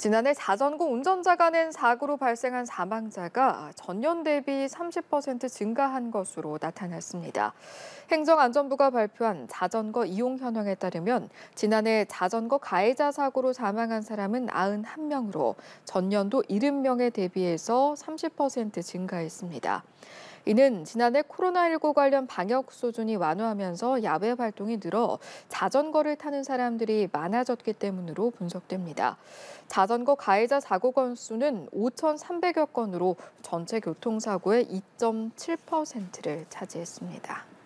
지난해 자전거 운전자 간의 사고로 발생한 사망자가 전년 대비 30% 증가한 것으로 나타났습니다. 행정안전부가 발표한 자전거 이용 현황에 따르면 지난해 자전거 가해자 사고로 사망한 사람은 91명으로 전년도 70명에 대비해서 30% 증가했습니다. 이는 지난해 코로나19 관련 방역 수준이 완화하면서 야외 활동이 늘어 자전거를 타는 사람들이 많아졌기 때문으로 분석됩니다. 자전거 가해자 사고 건수는 5,300여 건으로 전체 교통사고의 2.7%를 차지했습니다.